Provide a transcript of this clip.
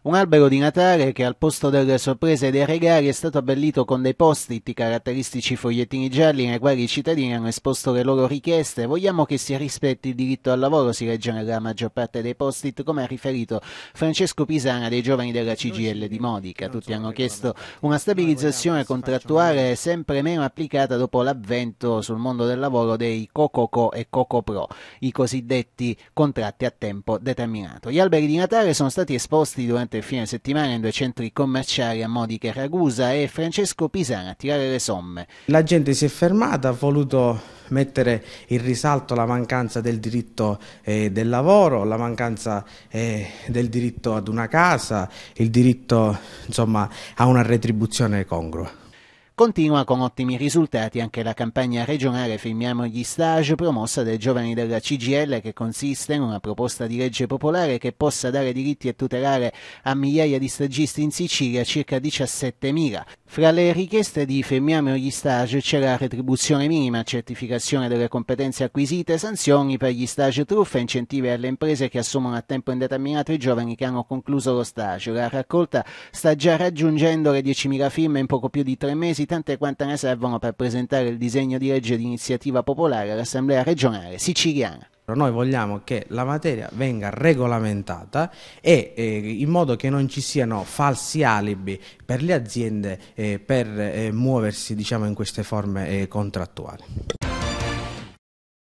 Un albero di Natale che al posto delle sorprese e dei regali è stato abbellito con dei post-it, caratteristici fogliettini gialli nei quali i cittadini hanno esposto le loro richieste. Vogliamo che si rispetti il diritto al lavoro, si legge nella maggior parte dei post-it, come ha riferito Francesco Pisana dei giovani della CGL di Modica. Tutti hanno chiesto una stabilizzazione contrattuale sempre meno applicata dopo l'avvento sul mondo del lavoro dei Cococo e Cocopro, i cosiddetti contratti a tempo determinato. Gli alberi di Natale sono stati esposti durante durante il fine settimana in due centri commerciali a Modica e Ragusa e Francesco Pisana a tirare le somme. La gente si è fermata, ha voluto mettere in risalto la mancanza del diritto eh, del lavoro, la mancanza eh, del diritto ad una casa, il diritto insomma, a una retribuzione congrua. Continua con ottimi risultati anche la campagna regionale Filmiamo gli stage promossa dai giovani della CGL che consiste in una proposta di legge popolare che possa dare diritti e tutelare a migliaia di stagisti in Sicilia, circa 17.000. Fra le richieste di Fermiamo gli stage c'è la retribuzione minima, certificazione delle competenze acquisite, sanzioni per gli stage truffa, incentivi alle imprese che assumono a tempo indeterminato i giovani che hanno concluso lo stage. La raccolta sta già raggiungendo le 10.000 firme in poco più di tre mesi tante quante ne servono per presentare il disegno di legge di iniziativa popolare all'Assemblea regionale siciliana. Noi vogliamo che la materia venga regolamentata e eh, in modo che non ci siano falsi alibi per le aziende eh, per eh, muoversi diciamo, in queste forme eh, contrattuali.